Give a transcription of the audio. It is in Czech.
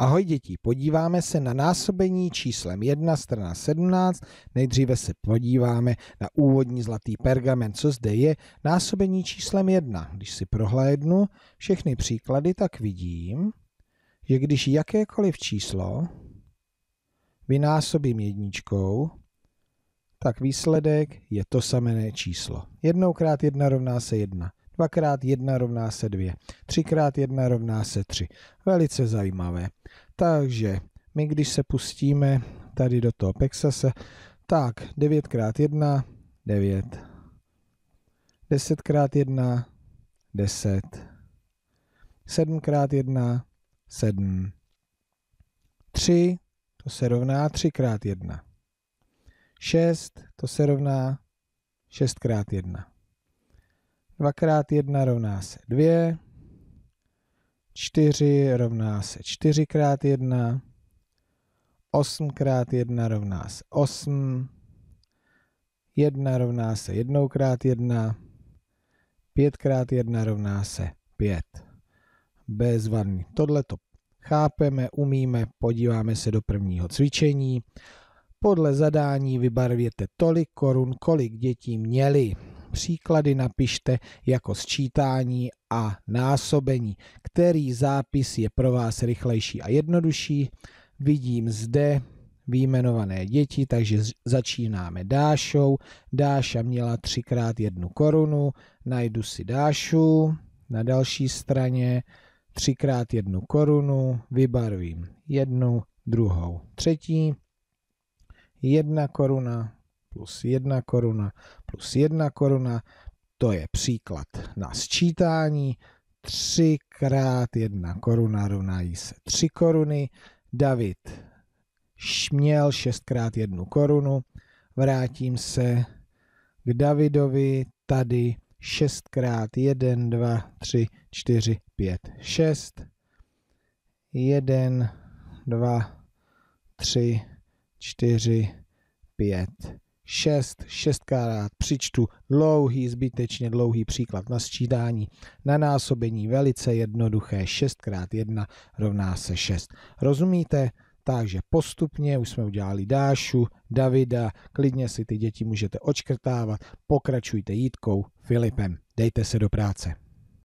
Ahoj děti, podíváme se na násobení číslem 1, strana 17. Nejdříve se podíváme na úvodní zlatý pergamen, co zde je. Násobení číslem 1. Když si prohlédnu všechny příklady, tak vidím, že když jakékoliv číslo vynásobím jedničkou, tak výsledek je to samé číslo. Jednou krát jedna rovná se jedna. Dvakrát jedna rovná se dvě. Třikrát jedna rovná se tři. Velice zajímavé. Takže my, když se pustíme tady do toho Pexase, tak 9x1, 9. 10x1, 10. 7x1, 7. 3, to se rovná 3x1. 6, to se rovná 6x1. Dvakrát jedna rovná se dvě. Čtyři rovná se čtyřikrát jedna. Osmkrát jedna rovná se osm. Jedna rovná se jednoukrát jedna. Pětkrát jedna rovná se pět. Bezvadný. Tohle to chápeme, umíme, podíváme se do prvního cvičení. Podle zadání vybarvěte tolik korun, kolik dětí měli. Příklady napište jako sčítání a násobení, který zápis je pro vás rychlejší a jednodušší. Vidím zde výjmenované děti, takže začínáme Dášou. Dáša měla třikrát jednu korunu, najdu si Dášu, na další straně třikrát jednu korunu, vybarvím jednu, druhou, třetí, jedna koruna, plus 1 koruna plus 1 koruna, to je příklad na sčítání, 3 krát 1 koruna rovnají se 3 koruny, David měl 6 krát 1 korunu, vrátím se k Davidovi tady 6 krát 1, 2, 3, 4, 5, 6, 1, 2, 3, 4, 5, 6, 6 krát přičtu dlouhý, zbytečně dlouhý příklad na sčítání, na násobení velice jednoduché, 6 krát 1 rovná se 6. Rozumíte? Takže postupně už jsme udělali Dášu, Davida, klidně si ty děti můžete očkrtávat, pokračujte Jítkou, Filipem, dejte se do práce.